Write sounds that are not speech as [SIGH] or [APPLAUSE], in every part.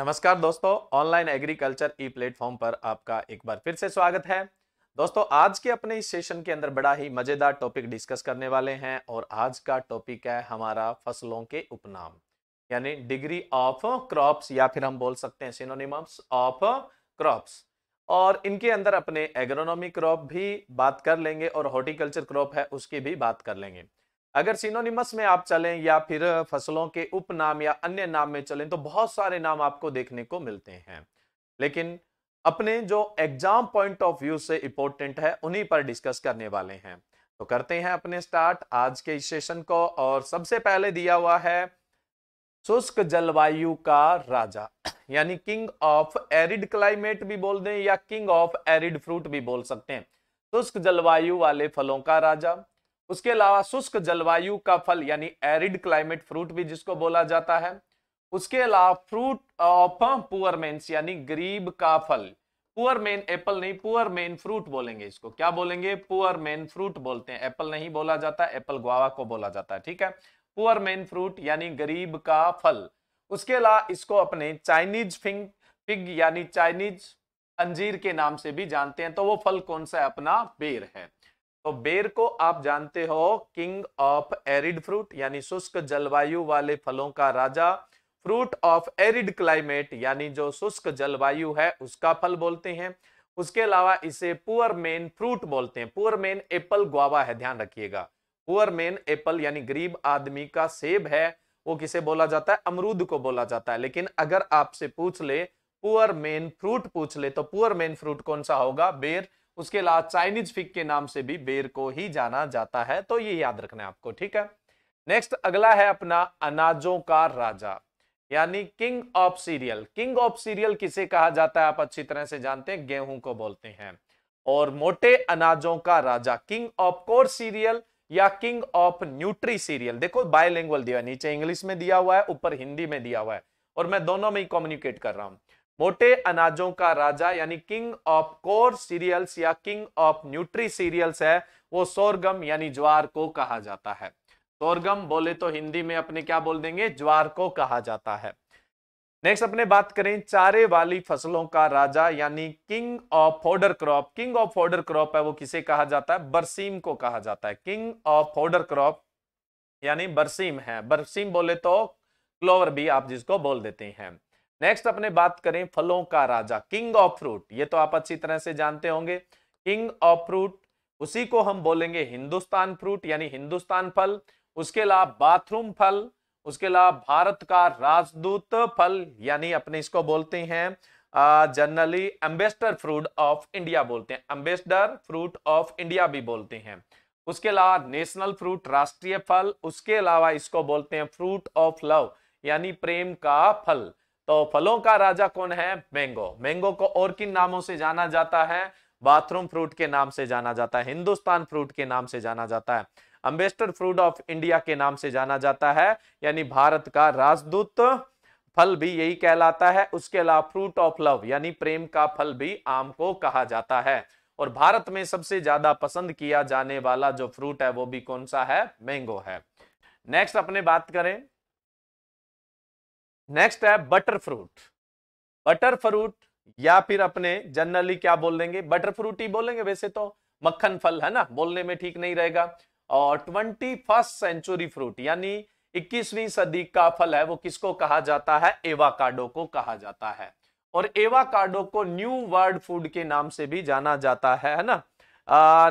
नमस्कार दोस्तों online agriculture ई platform पर आपका एक बार फिर से स्वागत है दोस्तों आज के अपने इस सेशन के अंदर बड़ा ही मजेदार टॉपिक डिस्कस करने वाले हैं और आज का टॉपिक है हमारा फसलों के उपनाम यानी डिग्री ऑफ क्रॉप्स या फिर हम बोल सकते हैं सिनोनिम्स ऑफ क्रॉप्स और इनके अंदर अपने एग्रोनॉमी क्रॉप भी बात कर लेंगे और हॉर्टिकल्चर क्रॉप है उसकी भी बात कर लेंगे अगर सिनोनिमस में आप चलें या फिर फसलों के उपनाम या अन्य नाम में चलें तो बहुत सारे नाम आपको देखने को मिलते हैं लेकिन अपने जो एग्जाम पॉइंट ऑफ व्यू से इंपॉर्टेंट है उन्हीं पर डिस्कस करने वाले हैं तो करते हैं अपने स्टार्ट आज के इस सेशन को और सबसे पहले दिया हुआ है शुष्क जलवायु का राजा [CLEARS THROAT] यानी किंग ऑफ एरिड क्लाइमेट भी बोल दें या किंग ऑफ एरिड फ्रूट भी बोल सकते हैं शुष्क जलवायु वाले फलों का राजा उसके अलावा शुष्क जलवायु का फल यानी एरिड क्लाइमेट फ्रूट भी जिसको बोला जाता है उसके अलावा फ्रूट ऑफ पुअरमेन्स यानी गरीब का फल पुअर मैन एप्पल नहीं पुअर मैन फ्रूट बोलेंगे इसको क्या बोलेंगे पुअर मैन फ्रूट बोलते हैं एप्पल नहीं बोला जाता एप्पल गुआवा को बोला जाता है ठीक है पुअर मैन फ्रूट यानी गरीब का फल उसके अलावा इसको अपने चाइनीज फिंग फिग यानी चाइनीज अंजीर के नाम से भी जानते हैं तो वो फल कौन सा है अपना बेर है तो बेर को आप जानते हो किंग ऑफ एरिड फ्रूट यानी शुष्क जलवायु वाले फलों का राजा फ्रूट ऑफ एरिड क्लाइमेट यानी जो शुष्क जलवायु है उसका फल बोलते हैं उसके अलावा इसे पुअर मेन फ्रूट बोलते हैं पुअर मेन एप्पल ग्वावा है ध्यान रखिएगा पुअर मेन एप्पल यानी गरीब आदमी का सेब है वो किसे बोला जाता है अमरूद को बोला जाता है लेकिन अगर आपसे पूछ ले पुअर मेन फ्रूट पूछ ले तो पुअर मेन फ्रूट कौन सा होगा बेर उसके अलावा चाइनीज फिक के नाम से भी बेर को ही जाना जाता है तो ये याद रखना है आपको ठीक है नेक्स्ट अगला है अपना अनाजों का राजा यानी king of cereal king of cereal किसे कहा जाता है आप अच्छी तरह से जानते हैं गेहूं को बोलते हैं और मोटे अनाजों का राजा किंग ऑफ कोर सीरियल या किंग ऑफ न्यूट्री सीरियल देखो बायोलैंग्वल दिया नीचे इंग्लिश में दिया हुआ है ऊपर हिंदी में दिया हुआ है और मैं दोनों में ही कम्युनिकेट कर रहा हूं मोटे अनाजों का राजा यानी किंग ऑफ कोर सीरियल्स या किंग ऑफ न्यूट्री सीरियल्स है वो सोरगम यानी ज्वार को कहा जाता है सोरगम बोले तो हिंदी में अपने क्या बोल देंगे ज्वार को कहा जाता है नेक्स्ट अपने बात करें चारे वाली फसलों का राजा यानी king of fodder crop king of fodder crop है वो किसे कहा जाता है बरसीम को कहा जाता है किंग ऑफ फोर्डर क्रॉप यानी बरसीम है बरसीम बोले तो क्लोवर भी आप जिसको बोल देते हैं नेक्स्ट अपने बात करें फलों का राजा किंग ऑफ फ्रूट ये तो आप अच्छी तरह से जानते होंगे किंग ऑफ फ्रूट उसी को हम बोलेंगे हिंदुस्तान फ्रूट यानी हिंदुस्तान फल उसके अलावा बाथरूम फल उसके अलावा भारत का राजदूत फल यानी अपने इसको बोलते हैं generally ambassador fruit of India बोलते हैं एम्बेसडर फ्रूट ऑफ इंडिया भी बोलते हैं उसके अलावा नेशनल फ्रूट राष्ट्रीय फल उसके अलावा इसको बोलते हैं फ्रूट ऑफ लव यानी प्रेम का फल तो फलों का राजा कौन है मैंगो मैंगो को और किन नामों से जाना जाता है बाथरूम फ्रूट के नाम से जाना जाता है हिंदुस्तान फ्रूट के नाम से जाना जाता है अम्बेस्टर फ्रूट ऑफ इंडिया के नाम से जाना जाता है यानी भारत का राजदूत फल भी यही कहलाता है उसके अलावा फ्रूट ऑफ लव यानी प्रेम का फल भी आम को कहा जाता है और भारत में सबसे ज्यादा पसंद किया जाने वाला जो फ्रूट है वो भी कौन सा है मैंगो है नेक्स्ट अपने बात करें नेक्स्ट है बटर फ्रूट बटर फ्रूट या फिर अपने जनरली क्या बोल देंगे बटर फ्रूट ही बोलेंगे वैसे तो मक्खन फल है ना बोलने में ठीक नहीं रहेगा और ट्वेंटी फर्स्ट सेंचुरी फ्रूट यानी इक्कीसवीं सदी का फल है वो किसको कहा जाता है एवाकाडो को कहा जाता है और एवाकाडो को न्यू वर्ल्ड फूड के नाम से भी जाना जाता है है ना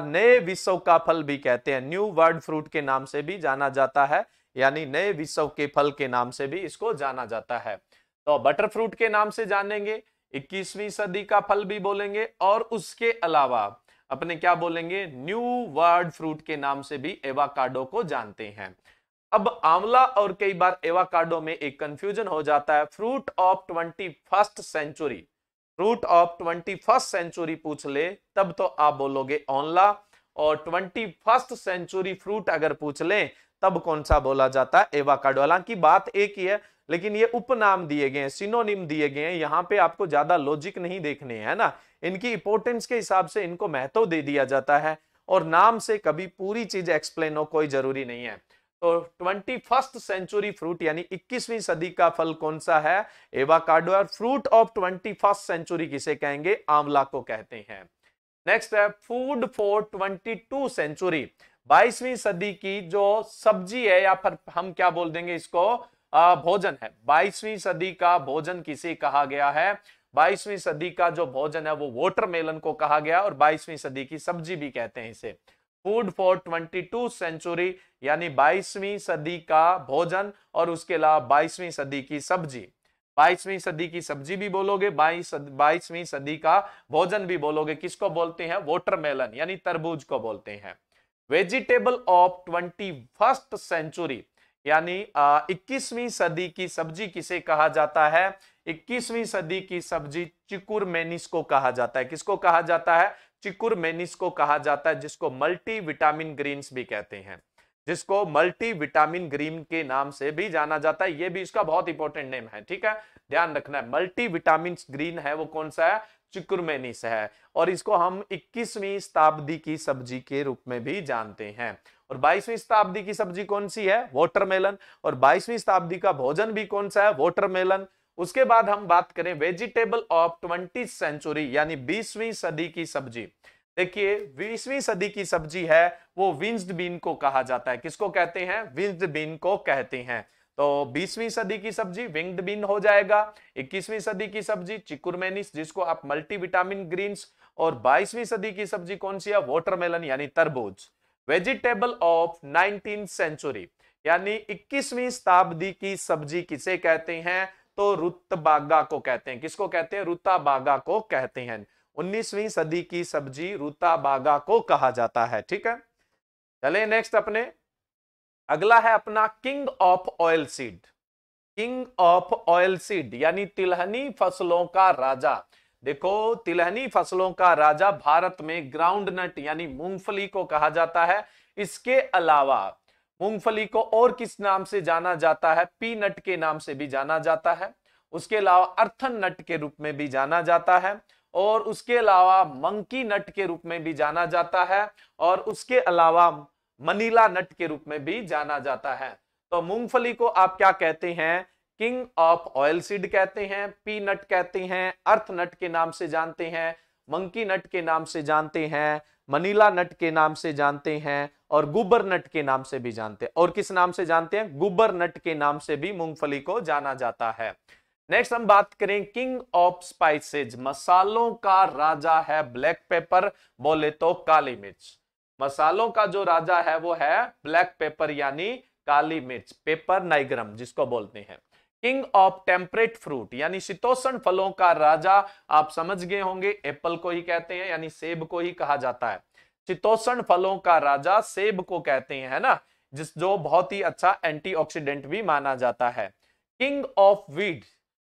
नए विश्व का फल भी कहते हैं न्यू वर्ल्ड फ्रूट के नाम से भी जाना जाता है यानी नए विश्व के फल के नाम से भी इसको जाना जाता है तो बटर फ्रूट के नाम से जानेंगे 21वीं सदी का फल भी बोलेंगे और उसके अलावा अपने क्या बोलेंगे न्यू वर्ड फ्रूट के नाम से भी एवाकाडो को जानते हैं अब आंवला और कई बार एवाकाडो में एक कंफ्यूजन हो जाता है fruit of twenty first century fruit of twenty first century पूछ ले तब तो आप बोलोगे ऑनला और ट्वेंटी फर्स्ट सेंचुरी फ्रूट अगर पूछ लें तब कौन सा बोला जाता है एवाकाडो हालांकि बात एक ही है लेकिन ये उपनाम दिए गए हैं सिनोनिम दिए गए हैं यहाँ पे आपको ज्यादा लॉजिक नहीं देखने है ना इनकी इंपोर्टेंस के हिसाब से इनको महत्व दे दिया जाता है और नाम से कभी पूरी चीज एक्सप्लेन हो कोई जरूरी नहीं है तो ट्वेंटी फर्स्ट सेंचुरी फ्रूट यानी 21वीं सदी का फल कौन सा है एवाकाडो और fruit of twenty first century किसे कहेंगे आंवला को कहते हैं नेक्स्ट है food for twenty two century बाईसवीं सदी की जो सब्जी है या फिर हम क्या बोल देंगे इसको आ, भोजन है बाईसवीं सदी का भोजन किसे कहा गया है बाईसवीं सदी का जो भोजन है वो मेलन को कहा गया और बाईसवीं सदी की सब्जी भी कहते हैं इसे food for twenty two century यानी बाईसवीं सदी का भोजन और उसके अलावा बाईसवीं सदी की सब्जी बाईसवीं सदी की सब्जी भी बोलोगे बाईस बाईसवीं सदी का भोजन भी बोलोगे किसको बोलते हैं मेलन यानी तरबूज को बोलते हैं vegetable of twenty first century यानी इक्कीसवीं सदी की सब्जी किसे कहा जाता है इक्कीसवीं सदी की सब्जी चिकुर मेनिस को कहा जाता है किसको कहा जाता है चिकुर मेनिस को कहा जाता है जिसको मल्टी विटामिन ग्रीन्स भी कहते हैं जिसको मल्टी विटामिन ग्रीन के नाम से भी जाना जाता है ये भी इसका बहुत इंपॉर्टेंट नेम है ठीक है ध्यान रखना है मल्टी विटामिन ग्रीन है वो कौन सा है चिकुरमेनिस है और इसको हम 21वीं शताब्दी की सब्जी के रूप में भी जानते हैं और 22वीं शताब्दी की सब्जी कौन सी है वाटरमेलन और 22वीं शताब्दी का भोजन भी कौन सा है वाटरमेलन उसके बाद हम बात करें वेजिटेबल ऑफ ट्वेंटी सेंचुरी यानी बीसवीं सदी की सब्जी देखिए बीसवीं सदी की सब्जी है वो विंस्ड बीन को कहा जाता है किसको कहते हैं विंस्ड बीन को कहते हैं तो 20वीं सदी की सब्जी विंग्ड बीन हो जाएगा 21वीं सदी की सब्जी चिकुरमेनिस जिसको आप मल्टीविटामिन ग्रीन्स और 22वीं सदी की सब्जी कौन सी है वॉटरमेलन यानी तरबूज वेजिटेबल ऑफ नाइनटीन सेंचुरी यानी इक्कीसवीं शताब्दी की सब्जी किसे कहते हैं तो रुतबागा को कहते हैं किसको कहते हैं रुताबागा को कहते हैं उन्नीसवीं सदी की सब्जी रुताबागा को कहा जाता है ठीक है चले नेक्स्ट अपने अगला है अपना king of oil seed king of oil seed यानी तिलहनी फसलों का राजा देखो तिलहनी फसलों का राजा भारत में ग्राउंड नट यानी मूंगफली को कहा जाता है इसके अलावा मूंगफली को और किस नाम से जाना जाता है पी नट के नाम से भी जाना जाता है उसके अलावा अर्थन नट के रूप में भी जाना जाता है और उसके अलावा मंकी नट के रूप में भी जाना जाता है और उसके अलावा मनीला नट के रूप में भी जाना जाता है तो मूंगफली को आप क्या कहते हैं किंग ऑफ ऑयल सीड कहते हैं पी नट कहते हैं अर्थ नट के नाम से जानते हैं मंकी नट के नाम से जानते हैं मनीला नट के नाम से जानते हैं और गुबर नट के नाम से भी जानते हैं और किस नाम से जानते हैं गुबर नट के नाम से भी मूंगफली को जाना जाता है नेक्स्ट हम बात करें किंग ऑफ स्पाइसेज मसालों का राजा है ब्लैक पेपर बोले तो काली मिर्च मसालों का जो राजा है वो है ब्लैक पेपर यानी काली मिर्च पेपर नाइग्रम जिसको बोलते हैं किंग ऑफ टेम्परेट फ्रूट यानी शीतोषण फलों का राजा आप समझ गए होंगे एप्पल को ही कहते हैं यानी सेब को ही कहा जाता है शीतोषण फलों का राजा सेब को कहते हैं है ना जिस जो बहुत ही अच्छा एंटीऑक्सीडेंट भी माना जाता है किंग ऑफ वीड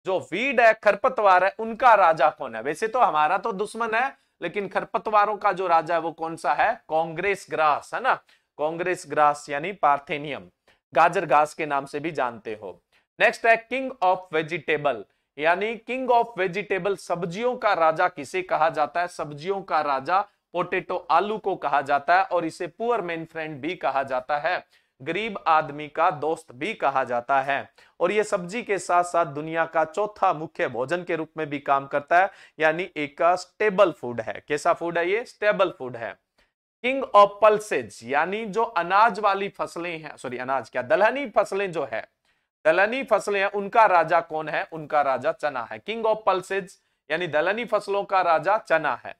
जो वीड है खरपतवार है उनका राजा कौन है वैसे तो हमारा तो दुश्मन है लेकिन खरपतवारों का जो राजा है वो कौन सा है कांग्रेस ग्रास है ना कांग्रेस ग्रास यानी पार्थेनियम गाजर घास के नाम से भी जानते हो नेक्स्ट है किंग ऑफ वेजिटेबल यानी किंग ऑफ वेजिटेबल सब्जियों का राजा किसे कहा जाता है सब्जियों का राजा पोटेटो आलू को कहा जाता है और इसे पुअर मैन फ्रेंड भी कहा जाता है गरीब आदमी का दोस्त भी कहा जाता है और यह सब्जी के साथ साथ दुनिया का चौथा मुख्य भोजन के रूप में भी काम करता है यानी एक स्टेबल फूड है कैसा फूड है ये स्टेबल फूड है किंग ऑफ पल्सेज यानी जो अनाज वाली फसलें हैं सॉरी अनाज क्या दलहनी फसलें जो है दलहनी फसलें हैं उनका राजा कौन है उनका राजा चना है किंग ऑफ पल्सेज यानी दलहनी फसलों का राजा चना है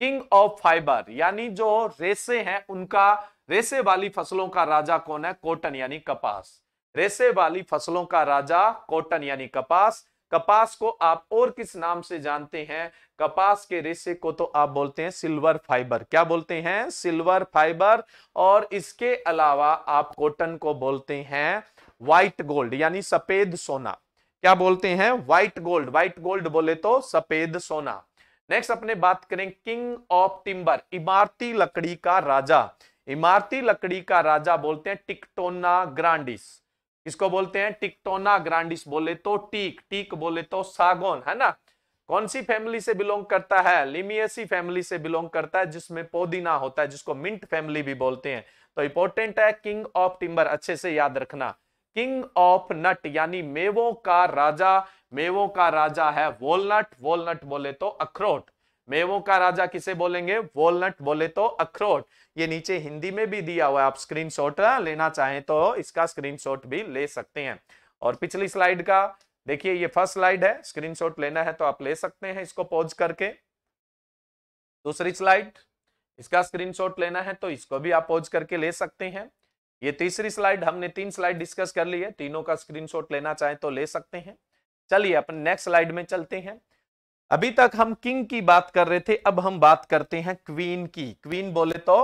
किंग ऑफ फाइबर यानी जो रेसे हैं उनका रेसे वाली फसलों का राजा कौन है कॉटन यानी कपास रेसे वाली फसलों का राजा कॉटन यानी कपास कपास को आप और किस नाम से जानते हैं कपास के रेसे को तो आप बोलते हैं सिल्वर फाइबर क्या बोलते हैं सिल्वर फाइबर और इसके अलावा आप कॉटन को बोलते हैं व्हाइट गोल्ड यानी सफेद सोना क्या बोलते हैं व्हाइट गोल्ड व्हाइट गोल्ड बोले तो सफेद सोना नेक्स्ट अपने बात करें किंग ऑफ टिम्बर इमारती लकड़ी का राजा इमारती लकड़ी का राजा बोलते हैं टिकटोना ग्रांडिस इसको बोलते हैं टिकटोना ग्रांडिस बोले तो टीक टीक बोले तो सागोन है ना कौन सी फैमिली से बिलोंग करता है लिमियसी फैमिली से बिलोंग करता है जिसमें पोदीना होता है जिसको मिंट फैमिली भी बोलते हैं तो इंपॉर्टेंट है किंग ऑफ टिम्बर अच्छे से याद रखना किंग ऑफ नट यानी मेवों का राजा मेवों का राजा है वॉलनट वॉलनट बोले तो अखरोट मेवों का राजा किसे बोलेंगे वॉलनट बोले तो अखरोट ये नीचे हिंदी में भी दिया हुआ है आप स्क्रीनशॉट लेना चाहें तो इसका स्क्रीनशॉट भी ले सकते हैं और पिछली स्लाइड का देखिए ये फर्स्ट स्लाइड है स्क्रीनशॉट लेना है तो आप ले सकते हैं इसको पॉज करके दूसरी स्लाइड इसका स्क्रीनशॉट लेना है तो इसको भी आप पॉज करके ले सकते हैं ये तीसरी स्लाइड हमने तीन स्लाइड डिस्कस कर ली है तीनों का स्क्रीनशॉट लेना चाहे तो ले सकते हैं चलिए अपन नेक्स्ट स्लाइड में चलते हैं अभी तक हम किंग की बात कर रहे थे अब हम बात करते हैं क्वीन की क्वीन बोले तो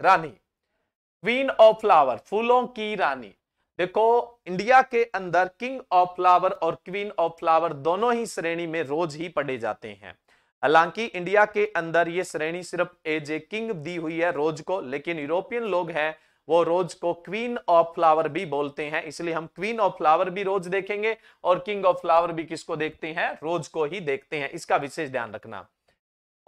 रानी क्वीन ऑफ फ्लावर फूलों की रानी देखो इंडिया के अंदर किंग ऑफ फ्लावर और क्वीन ऑफ फ्लावर दोनों ही श्रेणी में रोज ही पढ़े जाते हैं हालांकि इंडिया के अंदर ये श्रेणी सिर्फ एज ए किंग दी हुई है रोज को लेकिन यूरोपियन लोग हैं वो रोज को क्वीन ऑफ फ्लावर भी बोलते हैं इसलिए हम क्वीन ऑफ फ्लावर भी रोज देखेंगे और किंग ऑफ फ्लावर भी किसको देखते हैं रोज को ही देखते हैं इसका विशेष ध्यान रखना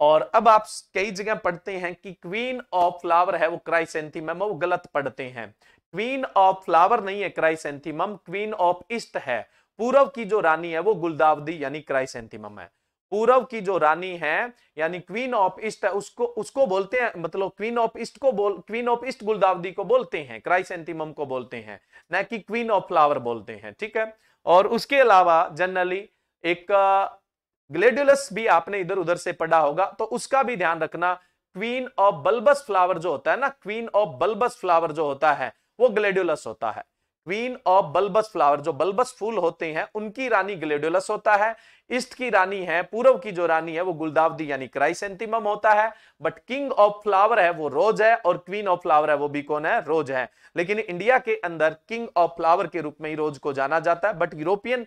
और अब आप कई जगह पढ़ते हैं कि क्वीन ऑफ फ्लावर है वो क्राइसेंथीम वो गलत पढ़ते हैं क्वीन ऑफ फ्लावर नहीं है एंथीम क्वीन ऑफ ईस्ट है पूर्व की जो रानी है वो गुलदावदी यानी एंथीम है पूर्व की जो रानी है यानी क्वीन ऑफ ईस्ट उसको उसको बोलते हैं मतलब क्वीन ऑफ ईस्ट को बोल क्वीन ऑफ ईस्ट गुलदावदी को बोलते हैं क्राइसेंटिमम को बोलते हैं न कि क्वीन ऑफ फ्लावर बोलते हैं ठीक है और उसके अलावा जनरली एक ग्लेडुलस भी आपने इधर उधर से पढ़ा होगा तो उसका भी ध्यान रखना क्वीन ऑफ बल्बस फ्लावर जो होता है ना क्वीन ऑफ बल्बस फ्लावर जो होता है वो ग्लेडुलस होता है क्वीन ऑफ बल्बस फ्लावर जो बल्बस फूल होते हैं उनकी रानी ग्लेडोलस होता है ईस्ट की रानी है पूर्व की जो रानी है वो गुलदावदी यानी क्राइसेंटिमम होता है बट किंग ऑफ फ्लावर है वो रोज है और क्वीन ऑफ फ्लावर है वो भी कौन है रोज है लेकिन इंडिया के अंदर किंग ऑफ फ्लावर के रूप में ही रोज को जाना जाता है बट यूरोपियन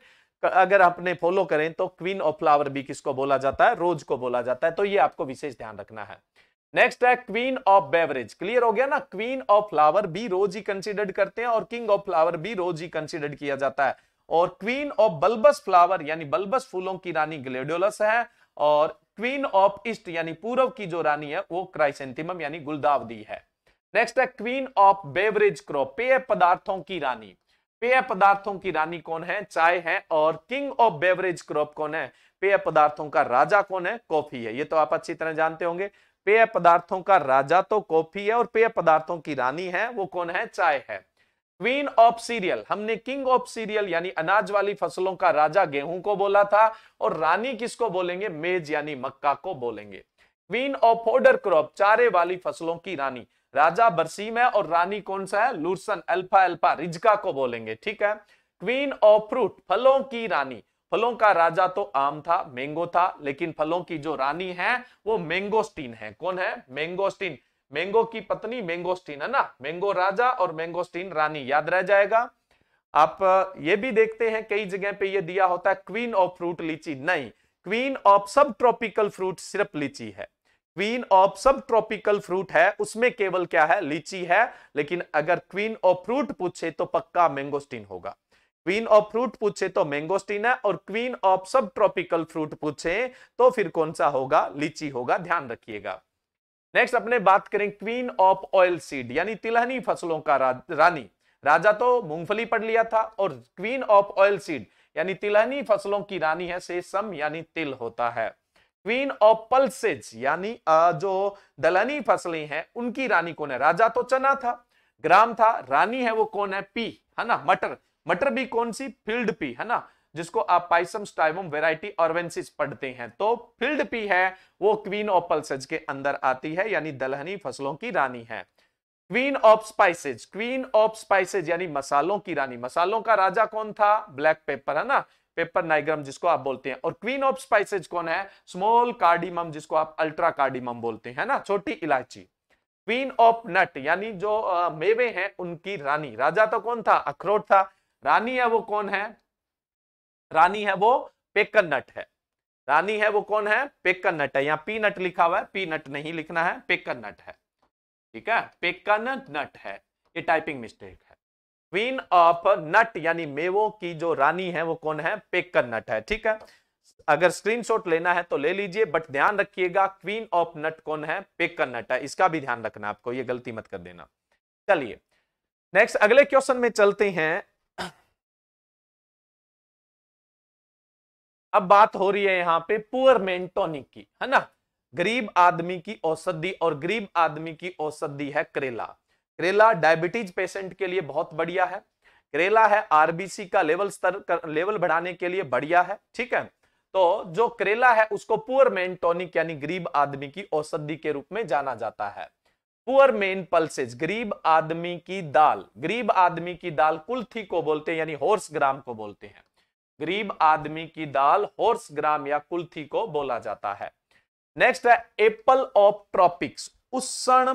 अगर आपने फॉलो करें तो क्वीन ऑफ फ्लावर भी किसको बोला जाता है रोज को बोला जाता है तो ये आपको विशेष ध्यान रखना है नेक्स्ट है क्वीन ऑफ बेवरेज क्लियर हो गया ना क्वीन ऑफ फ्लावर भी रोज ही कंसिडर्ड करते हैं और किंग ऑफ फ्लावर भी रोज ही कंसिडर्ड किया जाता है और क्वीन ऑफ बल्बस फ्लावर यानी बल्बस फूलों की रानी ग्लेडियोलस है और क्वीन ऑफ ईस्ट यानी पूर्व की जो रानी है वो क्राइसेंथिम यानी गुलदावदी है नेक्स्ट है क्वीन ऑफ बेवरेज क्रॉप पेय पदार्थों की रानी पेय पदार्थों की रानी कौन है चाय है और किंग ऑफ बेवरेज क्रॉप कौन है पेय पदार्थों का राजा कौन है कॉफी है ये तो आप अच्छी तरह जानते होंगे पेय पदार्थों का राजा तो कॉफी है और पेय पदार्थों की रानी है वो कौन है चाय है क्वीन ऑफ सीरियल हमने किंग ऑफ सीरियल यानी अनाज वाली फसलों का राजा गेहूं को बोला था और रानी किसको बोलेंगे मेज यानी मक्का को बोलेंगे क्वीन ऑफ ऑर्डर क्रॉप चारे वाली फसलों की रानी राजा बरसीम है और रानी कौन सा है लूरसन अल्फा अल्फा रिजका को बोलेंगे ठीक है क्वीन ऑफ फ्रूट फलों की रानी फलों का राजा तो आम था मैंगो था लेकिन फलों की जो रानी है वो मैंगोस्टीन है कौन है मैंगोस्टीन मैंगो की पत्नी मैंगोस्टीन है ना मैंगो राजा और मैंगोस्टीन रानी याद रह जाएगा आप ये भी देखते हैं कई जगह पे ये दिया होता है क्वीन ऑफ फ्रूट लीची नहीं queen of subtropical fruit सिर्फ लीची है queen of subtropical fruit है उसमें केवल क्या है लीची है लेकिन अगर क्वीन ऑफ फ्रूट पूछे तो पक्का मैंगोस्टीन होगा क्वीन ऑफ फ्रूट पूछे तो मैंगोस्टीना और queen of subtropical fruit पूछे तो फिर कौन सा होगा लीची होगा ध्यान रखिएगा नेक्स्ट अपने बात करें क्वीन ऑफ ऑयल सीड यानी तिलहनी फसलों का रा, रानी राजा तो मूंगफली पढ़ लिया था और क्वीन ऑफ ऑयल सीड यानी तिलहनी फसलों की रानी है सेसम यानी तिल होता है क्वीन ऑफ पल्सेज यानी जो दलहनी फसलें हैं उनकी रानी कौन है राजा तो चना था ग्राम था रानी है वो कौन है पी है ना मटर मटर बी कौन सी फील्ड पी है ना जिसको आप पाइसम स्टाइवम वेराइटी ऑर्वेंसिस पढ़ते हैं तो फील्ड पी है वो क्वीन ऑफ पल्सेज के अंदर आती है यानी दलहनी फसलों की रानी है queen of spices queen of spices यानी मसालों की रानी मसालों का राजा कौन था ब्लैक पेपर है ना पेपर नाइग्रम जिसको आप बोलते हैं और क्वीन ऑफ स्पाइसेज कौन है स्मॉल कार्डिमम जिसको आप अल्ट्रा कार्डिमम बोलते हैं ना छोटी इलायची क्वीन ऑफ नट यानी जो मेवे हैं उनकी रानी राजा तो कौन था अखरोट था रानी है वो कौन है रानी है वो पेकन नट है रानी है वो कौन है पेकन नट है यहाँ पी नट लिखा हुआ है पी नट नहीं लिखना है पेकन नट है ठीक है पेकन नट है ये टाइपिंग मिस्टेक है क्वीन ऑफ नट यानी मेवो की जो रानी है वो कौन है पेकन नट है ठीक है अगर स्क्रीनशॉट लेना है तो ले लीजिए बट ध्यान रखिएगा क्वीन ऑफ नट कौन है पेकन नट है इसका भी ध्यान रखना आपको ये गलती मत कर देना चलिए नेक्स्ट अगले क्वेश्चन में चलते हैं अब बात हो रही है यहाँ पे पुअर मेंटोनिक की है ना गरीब आदमी की औषधि और गरीब आदमी की औषधि है करेला करेला डायबिटीज पेशेंट के लिए बहुत बढ़िया है करेला है आरबीसी का लेवल स्तर कर, लेवल बढ़ाने के लिए बढ़िया है ठीक है तो जो करेला है उसको पुअर मेन टॉनिक यानी गरीब आदमी की औषधि के रूप में जाना जाता है पुअर मेन पल्सेज गरीब आदमी की दाल गरीब आदमी की दाल कुल्थी को बोलते हैं यानी हॉर्स ग्राम को बोलते हैं गरीब आदमी की दाल हॉर्स ग्राम या कुल्थी को बोला जाता है नेक्स्ट है एप्पल ऑफ ट्रॉपिक्स उष्ण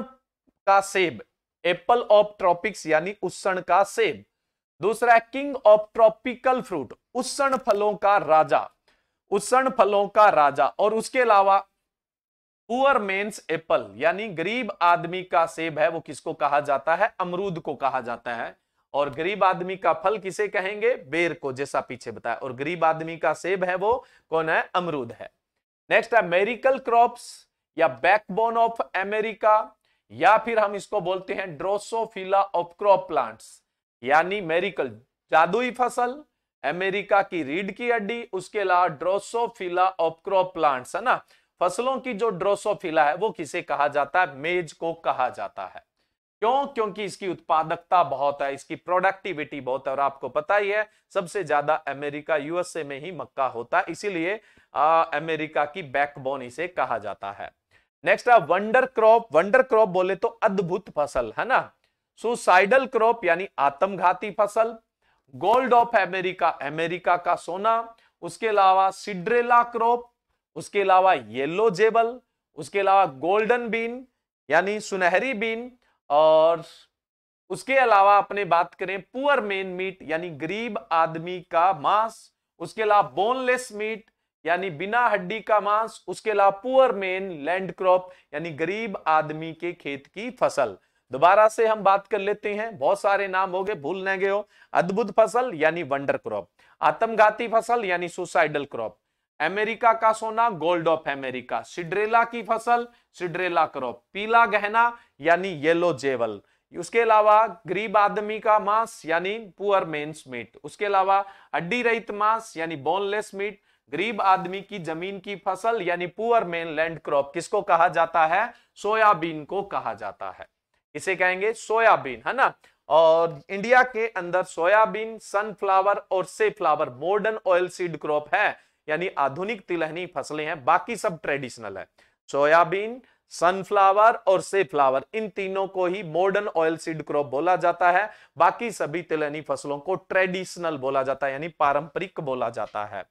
का सेब एप्पल ऑफ ट्रॉपिक्स यानी उष्ण का सेब दूसरा है किंग ऑफ ट्रॉपिकल फ्रूट उष्ण फलों का राजा उष्ण फलों का राजा और उसके अलावा पुअर मेन्स एप्पल यानी गरीब आदमी का सेब है वो किसको कहा जाता है अमरूद को कहा जाता है और गरीब आदमी का फल किसे कहेंगे बेर को जैसा पीछे बताया और गरीब आदमी का सेब है वो कौन है अमरूद है नेक्स्ट है मेरिकल क्रॉप्स या बैकबोन ऑफ अमेरिका या फिर हम इसको बोलते हैं ड्रोसोफिला ऑफ क्रॉप प्लांट्स यानी मेरिकल जादुई फसल अमेरिका की रीढ़ की अड्डी उसके अलावा ड्रोसोफिला ऑफ क्रॉप प्लांट्स है ना फसलों की जो ड्रोसोफिला है वो किसे कहा जाता है मेज को कहा जाता है क्यों क्योंकि इसकी उत्पादकता बहुत है इसकी प्रोडक्टिविटी बहुत है और आपको पता ही है सबसे ज्यादा अमेरिका यूएसए में ही मक्का होता है इसीलिए अमेरिका की बैकबोन इसे कहा जाता है नेक्स्ट है वंडर क्रॉप वंडर क्रॉप बोले तो अद्भुत फसल है ना सुसाइडल क्रॉप यानी आत्मघाती फसल गोल्ड ऑफ अमेरिका अमेरिका का सोना उसके अलावा सिड्रेला क्रॉप उसके अलावा येलो जेबल उसके अलावा गोल्डन बीन यानी सुनहरी बीन और उसके अलावा अपने बात करें पुअर मेन मीट यानी गरीब आदमी का मांस उसके अलावा बोनलेस मीट यानी बिना हड्डी का मांस उसके अलावा पुअर मेन लैंड क्रॉप यानी गरीब आदमी के खेत की फसल दोबारा से हम बात कर लेते हैं बहुत सारे नाम हो गए भूल न गए हो अद्भुत फसल यानी वंडर क्रॉप आत्मघाती फसल यानी सुसाइडल क्रॉप अमेरिका का सोना गोल्ड ऑफ अमेरिका सिड्रेला की फसल सिड्रेला क्रॉप पीला गहना यानी येलो जेवल उसके अलावा गरीब आदमी का मांस यानी पुअर मेन्स मीट उसके अलावा अड्डी रहित मांस यानी बोनलेस मीट गरीब आदमी की जमीन की फसल यानी पुअर मेन लैंड क्रॉप किसको कहा जाता है सोयाबीन को कहा जाता है इसे कहेंगे सोयाबीन है ना और इंडिया के अंदर सोयाबीन सनफ्लावर और safflower modern oil seed crop है यानी आधुनिक तिलहनी फसलें हैं बाकी सब ट्रेडिशनल है सोयाबीन सनफ्लावर और से फ्लावर इन तीनों को ही मॉडर्न ऑयल सीड क्रॉप बोला जाता है बाकी सभी तिलहनी फसलों को ट्रेडिशनल बोला जाता है यानी पारंपरिक बोला जाता है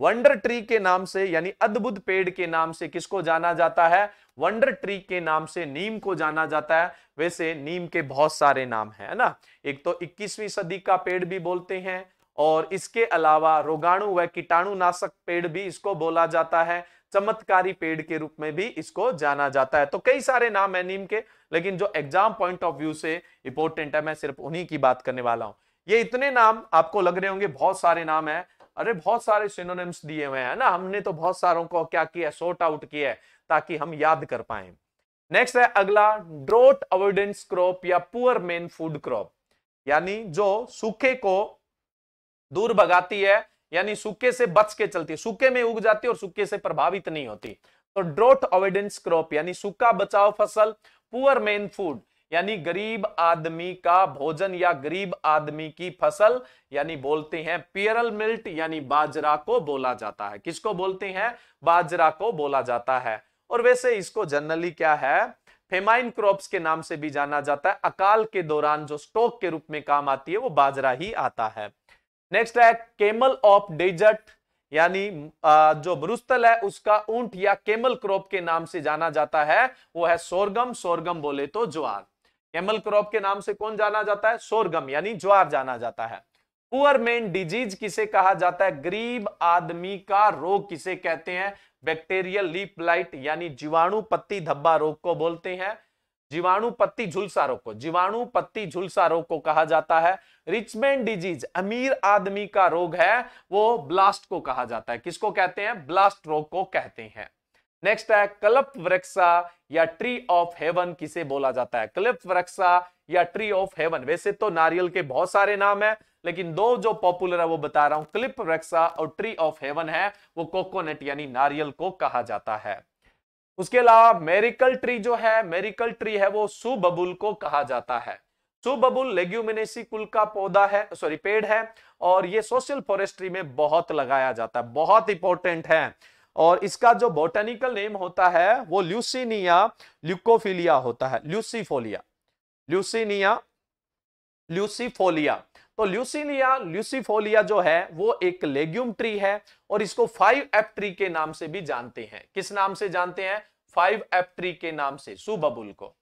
वंडर ट्री के नाम से यानी अद्भुत पेड़ के नाम से किसको जाना जाता है वंडर ट्री के नाम से नीम को जाना जाता है वैसे नीम के बहुत सारे नाम है ना एक तो 21वीं सदी का पेड़ भी बोलते हैं और इसके अलावा रोगाणु व कीटाणु नाशक पेड़ भी इसको बोला जाता है चमत्कारी पेड़ के रूप में भी इसको जाना जाता है तो कई सारे नाम है नीम के लेकिन जो एग्जाम पॉइंट ऑफ व्यू से इंपोर्टेंट है मैं सिर्फ उन्हीं की बात करने वाला हूं ये इतने नाम आपको लग रहे होंगे बहुत सारे नाम है अरे बहुत सारे सिनोनिम्स दिए हुए हैं ना हमने तो बहुत सारों को क्या किया सोर्ट आउट किया है ताकि हम याद कर पाए नेक्स्ट है अगला ड्रोट अवॉइडेंस क्रॉप या पुअर मेन फूड क्रॉप यानी जो सूखे को दूर भगाती है यानी सूखे से बच के चलती है सूखे में उग जाती है और सूखे से प्रभावित नहीं होती तो ड्रोट अवेडेंस क्रॉप यानी सूखा बचाओ फसल पुअर मेन फूड यानी गरीब आदमी का भोजन या गरीब आदमी की फसल यानी बोलते हैं पियरल मिल्ट यानी बाजरा को बोला जाता है किसको बोलते हैं बाजरा को बोला जाता है और वैसे इसको जनरली क्या है फेमाइन क्रॉप्स के नाम से भी जाना जाता है अकाल के दौरान जो स्टॉक के रूप में काम आती है वो बाजरा ही आता है नेक्स्ट है केमल ऑफ डेजर्ट यानी जो मरुस्थल है उसका ऊंट या केमल क्रॉप के नाम से जाना जाता है वो है सोरगम सोरगम बोले तो ज्वार केमल क्रॉप के नाम से कौन जाना जाता है सोरगम यानी ज्वार जाना जाता है पुअर मेन डिजीज किसे कहा जाता है गरीब आदमी का रोग किसे कहते हैं बैक्टीरियल लीप लाइट यानी जीवाणु पत्ती धब्बा रोग को बोलते हैं जीवाणु पत्ती झुलसा रोग को जीवाणु पत्ती झुलसा रोग को कहा जाता है रिचमैन डिजीज अमीर आदमी का रोग है वो ब्लास्ट को कहा जाता है किसको कहते हैं ब्लास्ट रोग को कहते हैं नेक्स्ट है कल्प वृक्षा या ट्री ऑफ हेवन किसे बोला जाता है कल्प वृक्षा या ट्री ऑफ हेवन वैसे तो नारियल के बहुत सारे नाम है लेकिन दो जो पॉपुलर है वो बता रहा हूं क्लिप वृक्षा और ट्री ऑफ हेवन है वो कोकोनट यानी नारियल को कहा जाता है उसके अलावा मेरिकल ट्री जो है मेरिकल ट्री है वो सुबबुल को कहा जाता है सुबबुल लेग्यूमिनेसी कुल का पौधा है सॉरी पेड़ है और ये सोशल फॉरेस्ट्री में बहुत लगाया जाता है बहुत इंपॉर्टेंट है और इसका जो बोटेनिकल नेम होता है वो ल्यूसिनिया ल्यूकोफिलिया होता है ल्यूसीफोलिया ल्यूसिनिया ल्यूसीफोलिया तो ल्यूसिनिया ल्यूसिफोलिया जो है वो एक लेग्यूम ट्री है और इसको फाइव एप ट्री के नाम से भी जानते हैं किस नाम से जानते हैं फाइव एप ट्री के नाम से सुबबुल को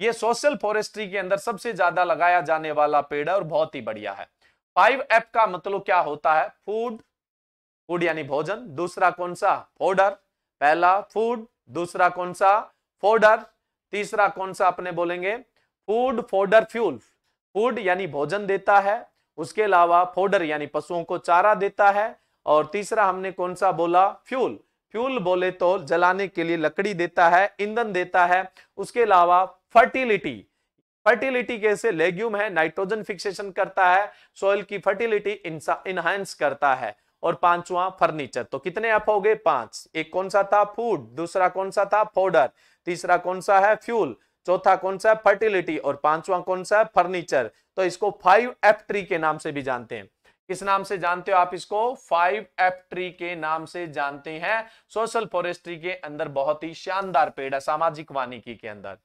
ये सोशल फॉरेस्ट्री के अंदर सबसे ज्यादा लगाया जाने वाला पेड़ है और बहुत ही बढ़िया है फाइव एप का मतलब क्या होता है फूड फूड यानी भोजन दूसरा कौन सा फोडर पहला फूड दूसरा कौन सा फोडर तीसरा कौन सा अपने बोलेंगे फूड फोडर फ्यूल फूड यानी भोजन देता है उसके अलावा फोडर यानी पशुओं को चारा देता है और तीसरा हमने कौन सा बोला फ्यूल फ्यूल बोले तो जलाने के लिए लकड़ी देता है ईंधन देता है उसके अलावा फर्टिलिटी फर्टिलिटी कैसे लेग्यूम है नाइट्रोजन फिक्सेशन करता है सोयल की फर्टिलिटी इनहांस करता है और पांचवा फर्नीचर तो कितने आप हो गए पांच एक कौन सा था फूड दूसरा कौन सा था फोडर तीसरा कौन सा है फ्यूल चौथा कौन सा है फर्टिलिटी और पांचवा कौन सा है फर्नीचर तो इसको फाइव एफ ट्री के नाम से भी जानते हैं किस नाम से जानते हो आप इसको फाइव एफ ट्री के नाम से जानते हैं सोशल फॉरेस्ट्री के अंदर बहुत ही शानदार पेड़ है सामाजिक वानिकी के अंदर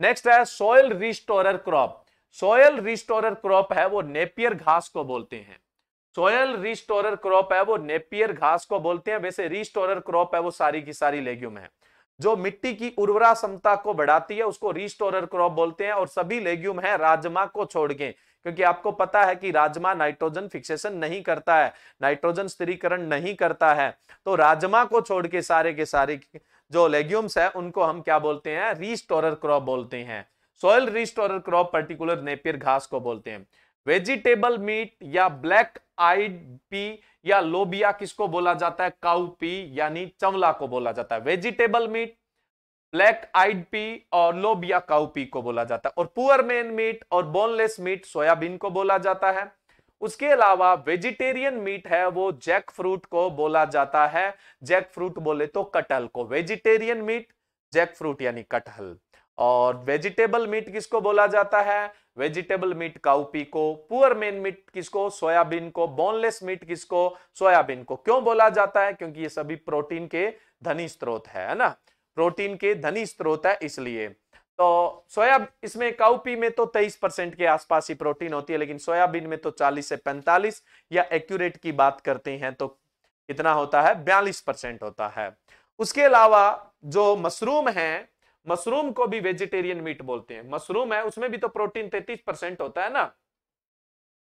नेक्स्ट है soil restorer crop soil restorer crop है वो नेपियर घास को बोलते हैं सोयल रिस्टोरर क्रॉप है वो नेपियर घास को बोलते हैं वैसे रिस्टोरर क्रॉप है वो सारी की सारी लेग्यूम है जो मिट्टी की उर्वरा क्षमता को बढ़ाती है उसको रिस्टोरर क्रॉप बोलते हैं और सभी लेग्यूम है राजमा को छोड़ के क्योंकि आपको पता है कि राजमा नाइट्रोजन फिक्सेशन नहीं करता है नाइट्रोजन स्थिरीकरण नहीं करता है तो राजमा को छोड़ के सारे के सारे जो लेग्यूम्स है उनको हम क्या बोलते हैं रिस्टोरर क्रॉप बोलते हैं soil restorer crop particular Napier घास को बोलते हैं वेजिटेबल मीट या ब्लैक आइड पी या लोबिया किसको बोला जाता है काउ पी यानी चमला को बोला जाता है vegetable meat black eyed pea और लोबिया काउ पी को बोला जाता है और पुअर मैन मीट और बोनलेस मीट सोयाबीन को बोला जाता है उसके अलावा वेजिटेरियन मीट है वो जैक फ्रूट को बोला जाता है जैक फ्रूट बोले तो कटहल को वेजिटेरियन मीट जैक फ्रूट यानी कटहल और वेजिटेबल मीट किसको बोला जाता है वेजिटेबल मीट काउपी को पुअर मेन मीट किसको सोयाबीन को बोनलेस मीट किसको सोयाबीन को क्यों बोला जाता है क्योंकि ये सभी प्रोटीन के धनी स्त्रोत है ना प्रोटीन के धनी स्त्रोत है इसलिए तो सोया इसमें काउपी में तो 23 परसेंट के आसपास ही प्रोटीन होती है लेकिन सोयाबीन में तो 40 से 45 या एक्यूरेट की बात करते हैं तो कितना होता है 42 परसेंट होता है उसके अलावा जो मशरूम है मशरूम को भी वेजिटेरियन मीट बोलते हैं मशरूम है उसमें भी तो प्रोटीन तैतीस परसेंट होता है ना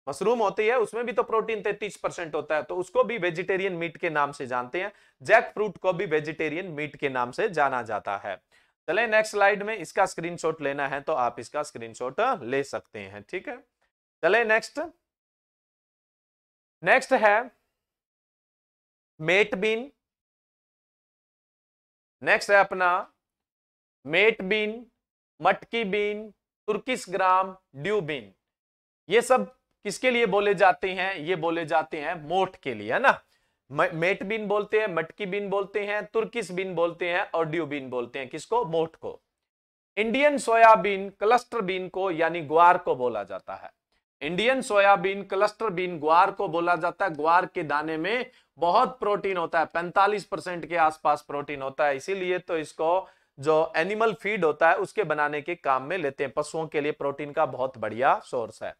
मशरूम होती है उसमें भी तो प्रोटीन तैतीस परसेंट होता है तो उसको भी वेजिटेरियन मीट के नाम से जानते हैं जैक फ्रूट को भी वेजिटेरियन मीट के नाम से जाना जाता है चले नेक्स्ट स्लाइड में इसका स्क्रीन लेना है तो आप इसका स्क्रीन ले सकते हैं ठीक है चले नेक्स्ट नेक्स्ट है मेटबीन नेक्स्ट है अपना मेट बीन मटकी bean Turkish gram dew bean ये सब किसके लिए बोले जाते हैं ये बोले जाते हैं मोट के लिए है ना मेट बीन बोलते हैं मटकी बीन बोलते हैं तुर्किस बीन बोलते हैं और ड्यू बीन बोलते हैं किसको मोट को इंडियन सोयाबीन क्लस्टर बीन को यानी ग्वार को बोला जाता है इंडियन सोयाबीन क्लस्टर बीन ग्वार को बोला जाता है ग्वार के दाने में बहुत प्रोटीन होता है 45 परसेंट के आसपास प्रोटीन होता है इसीलिए तो इसको जो एनिमल फीड होता है उसके बनाने के काम में लेते हैं पशुओं के लिए प्रोटीन का बहुत बढ़िया सोर्स है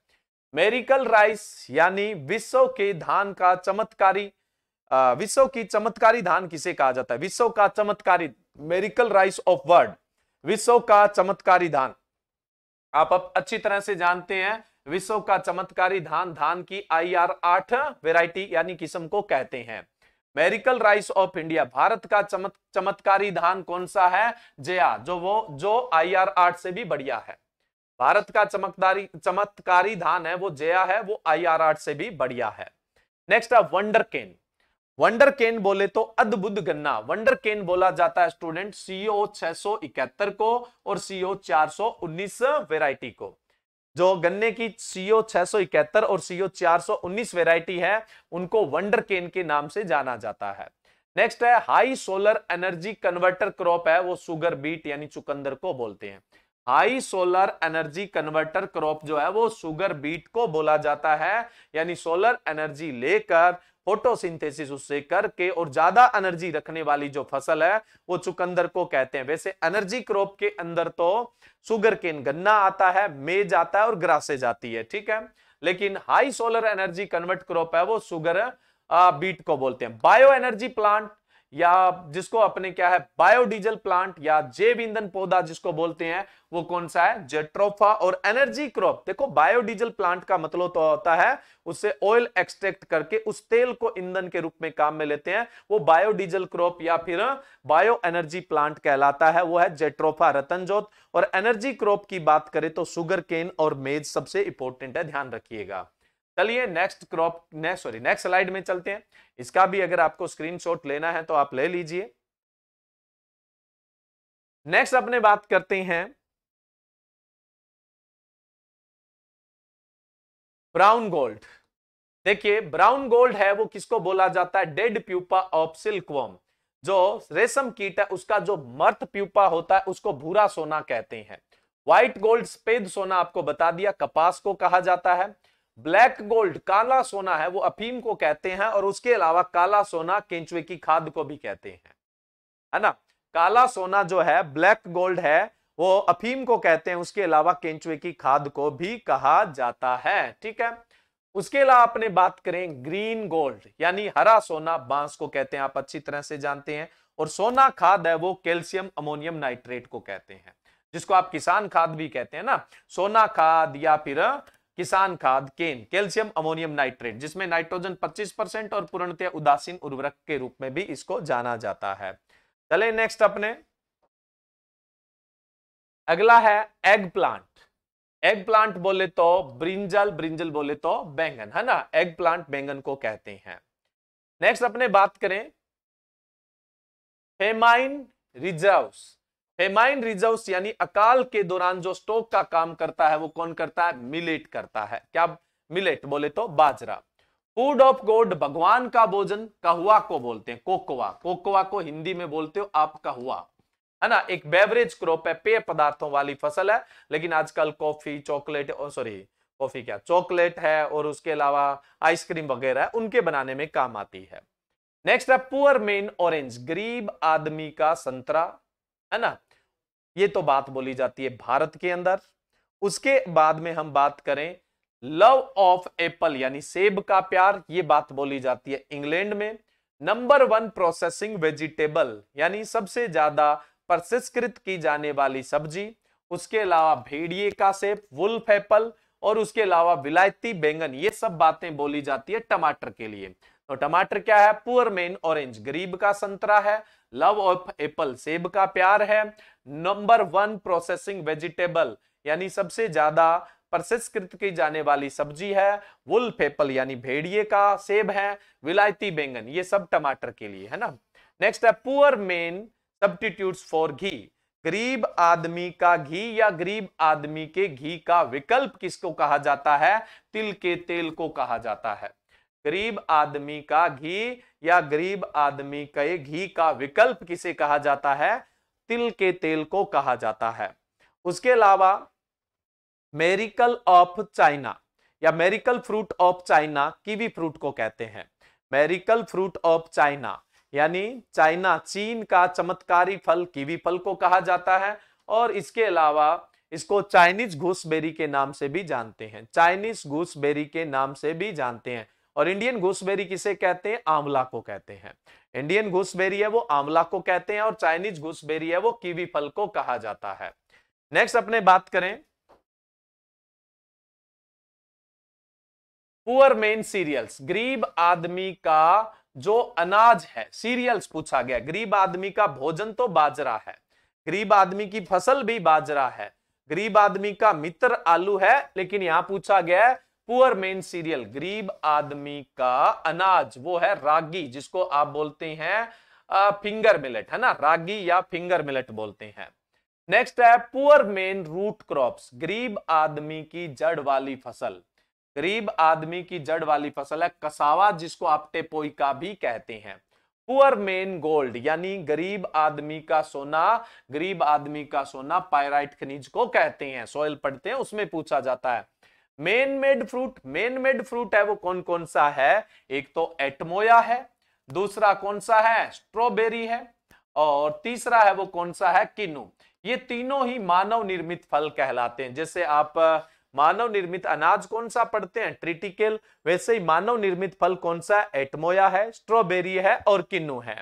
मेरिकल राइस यानी विश्व के धान का चमत्कारी विश्व की चमत्कारी धान किसे कहा जाता है विश्व का चमत्कारी मेरिकल राइस ऑफ वर्ल्ड विश्व का चमत्कारी धान आप अब अच्छी तरह से जानते हैं विश्व का चमत्कारी धान धान की आई आर आठ वेराइटी यानी किस्म को कहते हैं मेरिकल राइस ऑफ इंडिया भारत का चमत, चमत्कारी धान कौन सा है जया जो वो जो आई आर आठ से भी बढ़िया है भारत का चमकदारी चमत्कारी धान है वो जया है वो आई आर आठ से भी बढ़िया है नेक्स्ट है वंडर केन वंडर केन बोले तो अद्भुत गन्ना वंडर केन बोला जाता है स्टूडेंट सीओ 671 को और सीओ e चार 419 वेराइटी को जो गन्ने की सीओ छह और सीओ चार वैरायटी है उनको वंडर केन के नाम से जाना जाता है नेक्स्ट है high solar energy converter crop है वो सुगर बीट यानी चुकंदर को बोलते हैं high solar energy converter crop जो है वो सुगर बीट को बोला जाता है यानी सोलर एनर्जी लेकर फोटोसिंथेसिस उससे करके और ज्यादा एनर्जी रखने वाली जो फसल है वो चुकंदर को कहते हैं वैसे एनर्जी क्रॉप के अंदर तो सुगर केन गन्ना आता है मेज आता है और ग्रासे जाती है ठीक है लेकिन high solar energy convert crop है वो सुगर बीट को बोलते हैं बायो एनर्जी प्लांट या जिसको अपने क्या है बायोडीजल प्लांट या जैव ईंधन पौधा जिसको बोलते हैं वो कौन सा है जेट्रोफा और एनर्जी क्रॉप देखो बायोडीजल प्लांट का मतलब तो होता है उससे ऑयल एक्सट्रैक्ट करके उस तेल को ईंधन के रूप में काम में लेते हैं वो बायोडीजल क्रॉप या फिर बायो एनर्जी प्लांट कहलाता है वो है जेट्रोफा रतनजोत और एनर्जी क्रॉप की बात करें तो शुगर केन और मेज सबसे इंपॉर्टेंट है ध्यान रखिएगा चलिए next crop sorry next slide में चलते हैं इसका भी अगर आपको स्क्रीनशॉट लेना है तो आप ले लीजिए नेक्स्ट अपने बात करते हैं ब्राउन गोल्ड देखिए ब्राउन गोल्ड है वो किसको बोला जाता है डेड प्यूपा ऑफ सिल्कवॉम जो रेशम कीट है उसका जो मर्थ प्यूपा होता है उसको भूरा सोना कहते हैं व्हाइट गोल्ड सफेद सोना आपको बता दिया कपास को कहा जाता है ब्लैक गोल्ड काला सोना है वो अफीम को कहते हैं और उसके अलावा काला सोना केंचुए की खाद को भी कहते हैं है ना काला सोना जो है ब्लैक गोल्ड है वो अफीम को कहते हैं उसके अलावा केंचुए की खाद को भी कहा जाता है ठीक है उसके अलावा आपने बात करें ग्रीन गोल्ड यानी हरा सोना बांस को कहते हैं आप अच्छी तरह से जानते हैं और सोना खाद है वो कैल्शियम अमोनियम नाइट्रेट को कहते हैं जिसको आप किसान खाद भी कहते हैं ना सोना खाद या फिर किसान खाद केन कैल्शियम अमोनियम नाइट्रेट जिसमें नाइट्रोजन 25 परसेंट और पूर्णतया उदासीन उर्वरक के रूप में भी इसको जाना जाता है चले नेक्स्ट अपने अगला है एग प्लांट एग प्लांट बोले तो ब्रिंजल ब्रिंजल बोले तो बैंगन है ना एग प्लांट बैंगन को कहते हैं नेक्स्ट अपने बात करें फेमाइन रिजर्व हेमाइन रिजर्व्स यानी अकाल के दौरान जो स्टॉक का काम करता है वो कौन करता है मिलेट करता है क्या मिलेट बोले तो बाजरा फूड ऑफ गॉड भगवान का भोजन कहुआ को बोलते हैं कोकोआ कोकोआ को हिंदी में बोलते हो आप कहुआ है ना एक बेवरेज क्रॉप है पेय पदार्थों वाली फसल है लेकिन आजकल कॉफी चॉकलेट और सॉरी कॉफी क्या चॉकलेट है और उसके अलावा आइसक्रीम वगैरह है उनके बनाने में काम आती है नेक्स्ट है पुअर मेन ऑरेंज गरीब आदमी का संतरा है ना ये तो बात बोली जाती है भारत के अंदर उसके बाद में हम बात करें लव ऑफ एप्पल यानी सेब का प्यार ये बात बोली जाती है इंग्लैंड में नंबर वन प्रोसेसिंग वेजिटेबल यानी सबसे ज्यादा प्रसिस्कृत की जाने वाली सब्जी उसके अलावा भेड़िए का सेब वुल्फ एप्पल और उसके अलावा विलायती बैंगन ये सब बातें बोली जाती है टमाटर के लिए तो टमाटर क्या है पुअर मेन ऑरेंज गरीब का संतरा है लव ऑफ एप्पल सेब का प्यार है नंबर वन प्रोसेसिंग वेजिटेबल यानी सबसे ज्यादा प्रसंस्कृत की जाने वाली सब्जी है वुल पेपल यानी भेड़िए का सेब है विलायती बैंगन ये सब टमाटर के लिए है ना नेक्स्ट है poor man substitute for ghee गरीब आदमी का घी या गरीब आदमी के घी का विकल्प किसको कहा जाता है तिल के तेल को कहा जाता है गरीब आदमी का घी या गरीब आदमी के घी का विकल्प किसे कहा जाता है तिल के तेल को कहा जाता है उसके अलावा मेरिकल ऑफ चाइना या miracle fruit of China kiwi fruit को कहते हैं मेरिकल फ्रूट ऑफ चाइना यानी चाइना चीन का चमत्कारी फल कीवी फल को कहा जाता है और इसके अलावा इसको चाइनीज घूसबेरी के नाम से भी जानते हैं चाइनीज घूसबेरी के नाम से भी जानते हैं और इंडियन घोसबेरी किसे कहते हैं आंवला को कहते हैं इंडियन घोसबेरी है वो आंवला को कहते हैं और चाइनीज घोसबेरी है वो कीवी फल को कहा जाता है नेक्स्ट अपने बात करें पुअर मेन सीरियल्स गरीब आदमी का जो अनाज है सीरियल्स पूछा गया गरीब आदमी का भोजन तो बाजरा है गरीब आदमी की फसल भी बाजरा है गरीब आदमी का मित्र आलू है लेकिन यहां पूछा गया है पुअर मेन सीरियल गरीब आदमी का अनाज वो है रागी जिसको आप बोलते हैं फिंगर मिलेट है ना रागी या फिंगर मिलेट बोलते हैं नेक्स्ट है पुअर मेन रूट क्रॉप्स गरीब आदमी की जड़ वाली फसल गरीब आदमी की जड़ वाली फसल है कसावा जिसको आप टेपोई का भी कहते हैं पुअर मेन गोल्ड यानी गरीब आदमी का सोना गरीब आदमी का सोना पायराइट खनिज को कहते हैं सोयल पढ़ते हैं उसमें पूछा जाता है man made fruit man made fruit है वो कौन कौन सा है एक तो एटमोया है दूसरा कौन सा है स्ट्रॉबेरी है और तीसरा है वो कौन सा है किन्नु ये तीनों ही मानव निर्मित फल कहलाते हैं जैसे आप मानव निर्मित अनाज कौन सा पढ़ते हैं ट्रिटिकल वैसे ही मानव निर्मित फल कौन सा एटमोया है स्ट्रॉबेरी है और किन्नु है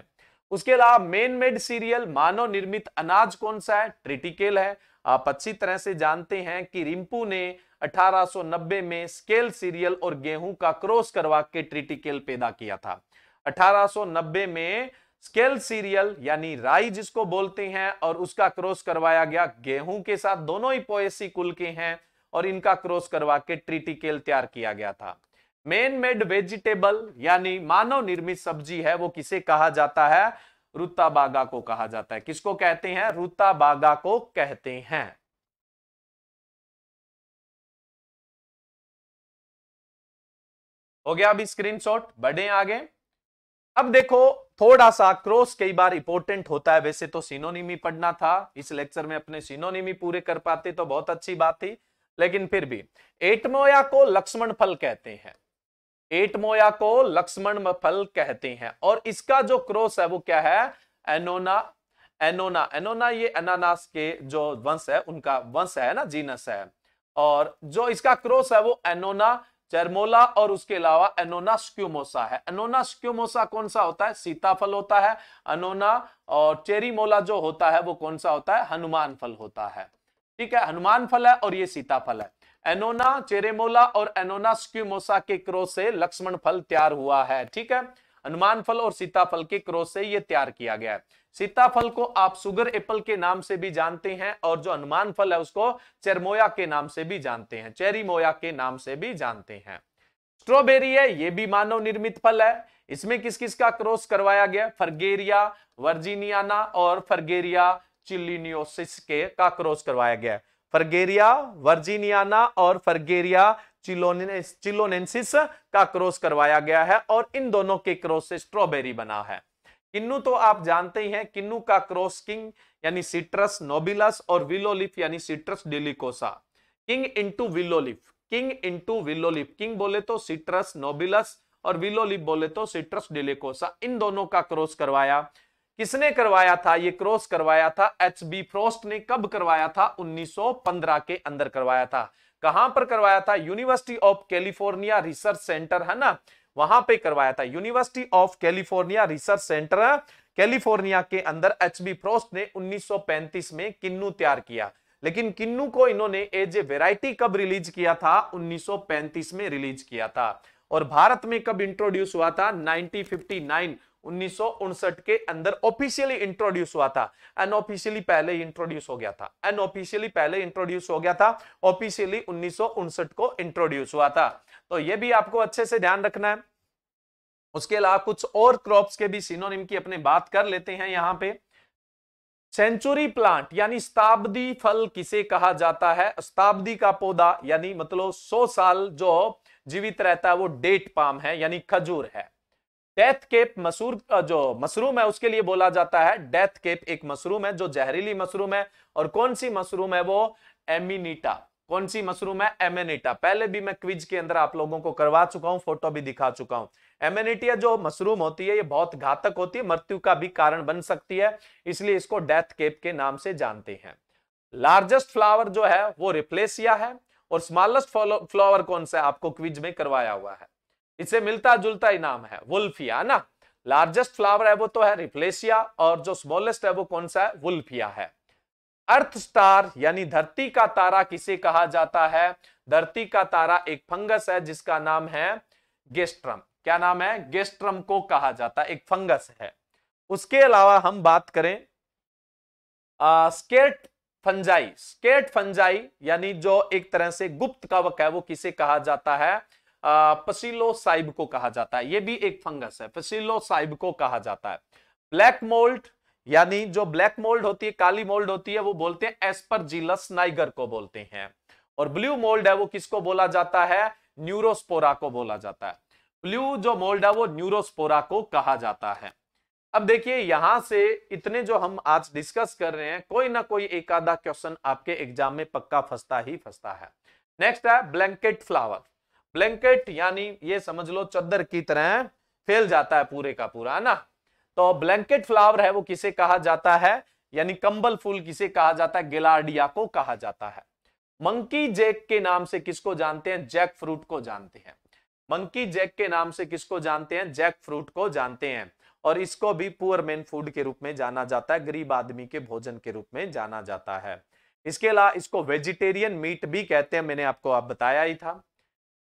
उसके अलावा मेन मेड सीरियल मानव निर्मित अनाज कौन सा है ट्रिटिकल है आप अच्छी तरह से जानते हैं कि रिंपू ने 1890 में स्केल सीरियल और गेहूं का क्रॉस करवा के ट्रिटिकेल पैदा किया था 1890 में स्केल सीरियल यानी राई जिसको बोलते हैं और उसका क्रॉस करवाया गया गेहूं के साथ दोनों ही पोएसी कुल के हैं और इनका क्रॉस करवा के ट्रिटिकेल तैयार किया गया था मेन मेड वेजिटेबल यानी मानव निर्मित सब्जी है वो किसे कहा जाता है रुताबागा को कहा जाता है किसको कहते हैं रुताबागा को कहते हैं हो गया अभी स्क्रीनशॉट बढ़े आगे अब देखो थोड़ा सा क्रॉस कई बार इंपोर्टेंट होता है वैसे तो सिनोनिमी पढ़ना था इस लेक्चर में अपने सिनोनिमी पूरे कर पाते तो बहुत अच्छी बात थी लेकिन फिर भी एटमोया को लक्ष्मण फल कहते हैं एटमोया को लक्ष्मण फल कहते हैं और इसका जो क्रॉस है वो क्या है एनोना एनोना एनोना ये अनानास के जो वंश है उनका वंश है ना जीनस है और जो इसका क्रोस है वो एनोना चरमोला और उसके अलावा एनोना स्क्यूमोसा है एनोना स्क्यूमोसा कौन सा होता है सीताफल होता है अनोना और चेरीमोला जो होता है वो कौन सा होता है हनुमान फल होता है ठीक है हनुमान फल है और ये सीताफल है एनोना चेरेमोला और एनोना स्क्यूमोसा के क्रोध से लक्ष्मण फल तैयार हुआ है ठीक है हनुमान फल और सीताफल के क्रोध से ये तैयार किया गया है सीताफल को आप सुगर एप्पल के नाम से भी जानते हैं और जो अनुमान फल है उसको चेरमोया के नाम से भी जानते हैं चेरीमोया के नाम से भी जानते हैं स्ट्रॉबेरी है ये भी मानव निर्मित फल है इसमें किस किस का क्रॉस करवाया गया फर्गेरिया वर्जीनियाना और फर्गेरिया चिलिनियोसिस के का क्रॉस करवाया गया फर्गेरिया वर्जीनियाना और फर्गेरिया चिलोनेसिस का क्रॉस करवाया गया है और इन दोनों के क्रॉस से स्ट्रॉबेरी बना है किन्नू तो आप जानते ही हैं किन्नू का क्रॉस किंग यानी सिट्रस नोबिलस और विलोलिफ यानी citrus deliciosa king into willowleaf king into willowleaf king बोले तो सिट्रस नोबिलस और विलोलिफ बोले तो सिट्रस डेलिकोसा इन दोनों का क्रॉस करवाया किसने करवाया था ये क्रॉस करवाया था एच बी फ्रोस्ट ने कब करवाया था 1915 के अंदर करवाया था कहां पर करवाया था university of California research center है ना वहां पे करवाया था university of California research center California के अंदर एच बी फ्रोस्ट ने 1935 में किन्नू तैयार किया लेकिन किन्नू को इन्होंने एज ए वेराइटी कब रिलीज किया था 1935 में रिलीज किया था और भारत में कब इंट्रोड्यूस हुआ था नाइनटीन उन्नीस के अंदर ऑफिशियली इंट्रोड्यूस हुआ था अनऑफिशियली पहले इंट्रोड्यूस हो गया था अनऑफिशियली पहले इंट्रोड्यूस हो गया था ऑफिशियली उन्नीस को इंट्रोड्यूस हुआ था तो ये भी आपको अच्छे से ध्यान रखना है उसके अलावा कुछ और क्रॉप्स के भी सिनोनिम की अपने बात कर लेते हैं यहां पे सेंचुरी प्लांट यानी शताब्दी फल किसे कहा जाता है शताब्दी का पौधा यानी मतलब 100 साल जो जीवित रहता है वो डेट पाम है यानी खजूर है डेथ केप मसूर जो मशरूम है उसके लिए बोला जाता है डेथ केप एक मशरूम है जो जहरीली मशरूम है और कौन सी मशरूम है वो एमिनीटा कौन सी मशरूम है एमेनिटा पहले भी मैं क्विज के अंदर आप लोगों को करवा चुका हूं फोटो भी दिखा चुका हूं एमेनिटिया जो मशरूम होती है ये बहुत घातक होती है मृत्यु का भी कारण बन सकती है इसलिए इसको डेथ केप के नाम से जानते हैं लार्जेस्ट फ्लावर जो है वो रिप्लेसिया है और स्मॉलेस्ट फ्लावर कौन सा है आपको क्विज में करवाया हुआ है इसे मिलता जुलता ही नाम है वुल्फिया ना लार्जेस्ट फ्लावर है वो तो है रिप्लेसिया और जो स्मॉलेस्ट है वो कौन सा है वुल्फिया है अर्थ स्टार यानी धरती का तारा किसे कहा जाता है धरती का तारा एक फंगस है जिसका नाम है गेस्ट्रम क्या नाम है गेस्ट्रम को कहा जाता है एक फंगस है उसके अलावा हम बात करें आ, स्केट फंजाई स्केट फंजाई यानी जो एक तरह से गुप्त कवक है वो किसे कहा जाता है पसीलोसाइब को कहा जाता है ये भी एक फंगस है साइब को कहा जाता है ब्लैक मोल्ड यानी जो ब्लैक मोल्ड होती है काली मोल्ड होती है वो बोलते हैं एस्परजिलस नाइगर को बोलते हैं और ब्लू मोल्ड है वो किसको बोला जाता है न्यूरोस्पोरा को बोला जाता है ब्लू जो मोल्ड है वो न्यूरोस्पोरा को कहा जाता है अब देखिए यहां से इतने जो हम आज डिस्कस कर रहे हैं कोई ना कोई एक आधा क्वेश्चन आपके एग्जाम में पक्का फंसता ही फंसता है नेक्स्ट है ब्लैंकेट फ्लावर ब्लैंकेट यानी ये समझ लो चद्दर की तरह फैल जाता है पूरे का पूरा है ना तो ब्लैंकेट फ्लावर है वो किसे कहा जाता है यानी कंबल फूल किसे कहा जाता है गिलाडिया को कहा जाता है मंकी जैक के नाम से किसको जानते हैं जैक फ्रूट को जानते हैं मंकी जैक के नाम से किसको जानते हैं जैक फ्रूट को जानते हैं और इसको भी पुअर मैन फूड के रूप में जाना जाता है गरीब आदमी के भोजन के रूप में जाना जाता है इसके अलावा इसको वेजिटेरियन मीट भी कहते हैं मैंने आपको आप बताया ही था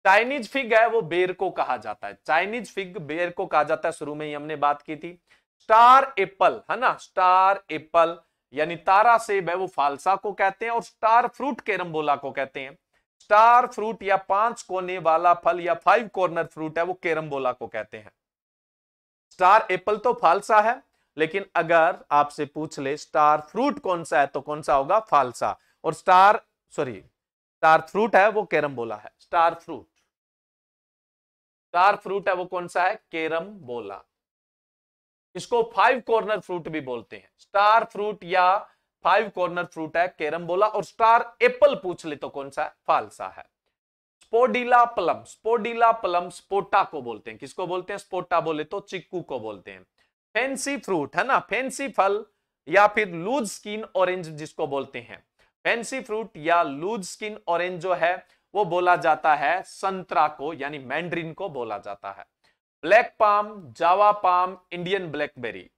चाइनीज फिग है वो बेर को कहा जाता है चाइनीज फिग बेर को कहा जाता है शुरू में ही हमने बात की थी स्टार एप्पल है ना स्टार एप्पल यानी तारा सेब है वो फालसा को कहते हैं और स्टार फ्रूट केरम्बोला को कहते हैं स्टार फ्रूट या पांच कोने वाला फल या फाइव कॉर्नर फ्रूट है वो केरम्बोला को कहते हैं स्टार एप्पल तो फालसा है लेकिन अगर आपसे पूछ ले स्टार फ्रूट कौन सा है तो कौन सा होगा फालसा और स्टार सॉरी स्टार फ्रूट है वो कैरम्बोला है स्टार फ्रूट स्टार फ्रूट है वो कौन सा है केरम बोला इसको फाइव कॉर्नर फ्रूट भी बोलते हैं स्टार फ्रूट या फाइव कॉर्नर फ्रूट है केरम बोला और स्टार एप्पल पूछ ले तो कौन सा है फालसा है स्पोडिला प्लम स्पोडिला प्लम स्पोटा को बोलते हैं किसको बोलते हैं स्पोटा बोले तो चिक्कू को बोलते हैं फैंसी फ्रूट है ना फैंसी फल या फिर लूज स्किन ऑरेंज जिसको बोलते हैं फैंसी फ्रूट या लूज स्किन ऑरेंज जो है वो बोला जाता है संतरा को यानी मैंड्रिन को बोला जाता है black palm Java palm Indian blackberry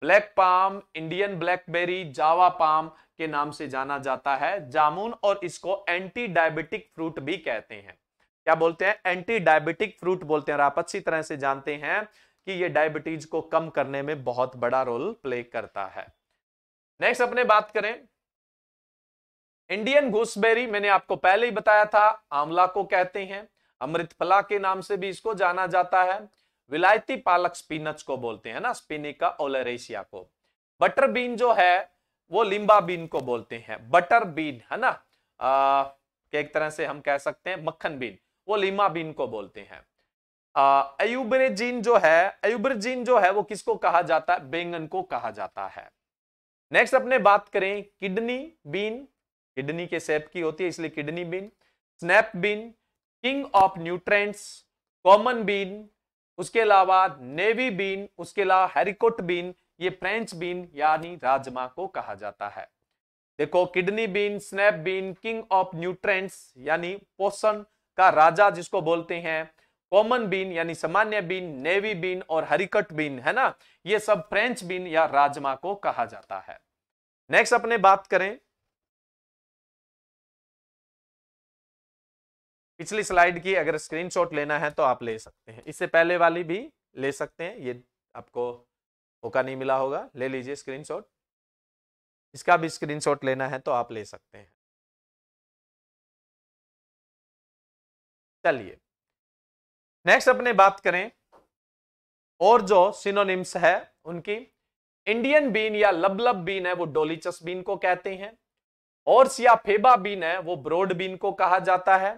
black palm Indian blackberry Java palm के नाम से जाना जाता है जामुन और इसको एंटी डायबिटिक फ्रूट भी कहते हैं क्या बोलते हैं एंटी डायबिटिक फ्रूट बोलते हैं आप अच्छी तरह से जानते हैं कि ये डायबिटीज को कम करने में बहुत बड़ा रोल प्ले करता है नेक्स्ट अपने बात करें इंडियन घोसबेरी मैंने आपको पहले ही बताया था आंवला को कहते हैं अमृतफला के नाम से भी इसको जाना जाता है विलायती पालक स्पिनच को बोलते हैं ना स्पिनिका ओलेरेसिया को बटर बीन जो है वो लिंबा बीन को बोलते हैं बटर बीन है ना आ, एक तरह से हम कह सकते हैं मक्खन बीन वो लिमा बीन को बोलते हैं अयुब्रेजीन जो है अयुब्रेजीन जो है वो किसको कहा जाता है बैंगन को कहा जाता है नेक्स्ट अपने बात करें किडनी बीन किडनी के सेप की होती है इसलिए kidney bean snap bean king of nutrients common bean उसके अलावा नेवी बीन उसके अलावा हेरिकोट बीन ये फ्रेंच बीन यानी राजमा को कहा जाता है देखो kidney bean snap bean king of nutrients यानी पोषण का राजा जिसको बोलते हैं कॉमन बीन यानी सामान्य बीन नेवी बीन और हरिकट बीन है ना ये सब फ्रेंच बीन या राजमा को कहा जाता है नेक्स्ट अपने बात करें पिछली स्लाइड की अगर स्क्रीनशॉट लेना है तो आप ले सकते हैं इससे पहले वाली भी ले सकते हैं ये आपको मौका नहीं मिला होगा ले लीजिए स्क्रीनशॉट इसका भी स्क्रीनशॉट लेना है तो आप ले सकते हैं चलिए नेक्स्ट अपने बात करें और जो सिनोनिम्स है उनकी इंडियन बीन या लबलब बीन है वो डोलीचस बीन को कहते हैं और सिया फेबा बीन है वो ब्रोड बीन को कहा जाता है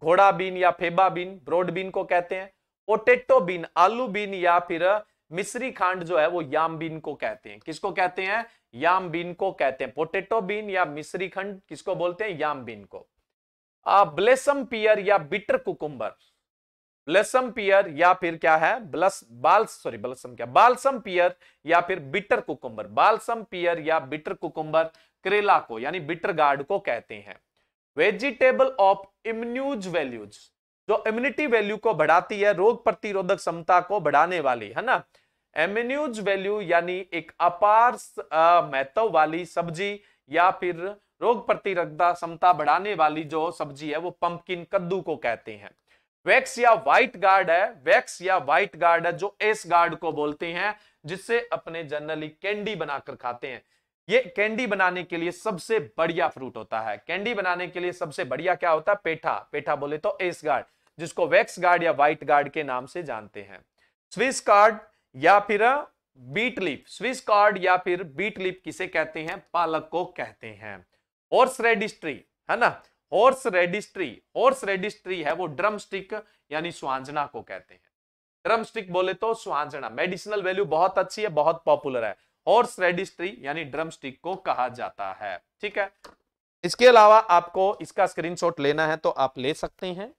घोड़ा बीन या फेबा बीन ब्रोड बीन को कहते हैं पोटेटो बीन आलू बीन या फिर मिश्री खांड जो है वो याम बीन को कहते हैं किसको कहते हैं याम बीन को कहते हैं पोटेटो बीन या मिश्री खंड किसको बोलते हैं याम बीन को ब्लेसम पियर या बिटर कुकुम्बर ब्लेसम पियर या फिर क्या है ब्लस बाल सॉरी ब्लसम क्या बालसम पियर या फिर बिटर कुकुम्बर बालसम पियर या बिटर कुकुम्बर करेला को यानी बिटर गार्ड को कहते हैं वेजिटेबल ऑफ इम्यूज वैल्यूज जो इम्यूनिटी वैल्यू को बढ़ाती है रोग प्रतिरोधक क्षमता को बढ़ाने वाली है ना एम्यूज वैल्यू यानी एक अपार महत्व वाली सब्जी या फिर रोग प्रतिरोधक क्षमता बढ़ाने वाली जो सब्जी है वो पंपकिन कद्दू को कहते हैं वैक्स या व्हाइट गार्ड है वैक्स या व्हाइट गार्ड है जो एस गार्ड को बोलते हैं जिससे अपने जनरली कैंडी बनाकर खाते हैं ये कैंडी बनाने के लिए सबसे बढ़िया फ्रूट होता है कैंडी बनाने के लिए सबसे बढ़िया क्या होता है पेठा पेठा बोले तो एस गार्ड जिसको वैक्स गार्ड या व्हाइट गार्ड के नाम से जानते हैं स्विस कार्ड या फिर बीट लिप स्विस कार्ड या फिर बीट लिप किसे कहते हैं पालक को कहते हैं हॉर्स रेडिस्ट्री है ना हॉर्स रेडिस्ट्री हॉर्स रेडिस्ट्री है वो ड्रम स्टिक यानी स्वांजना को कहते हैं ड्रम स्टिक बोले तो स्वांजना मेडिसिनल वैल्यू बहुत अच्छी है बहुत पॉपुलर है हॉर्स रेडिस्ट्री यानी ड्रम स्टिक को कहा जाता है ठीक है इसके अलावा आपको इसका स्क्रीनशॉट लेना है तो आप ले सकते हैं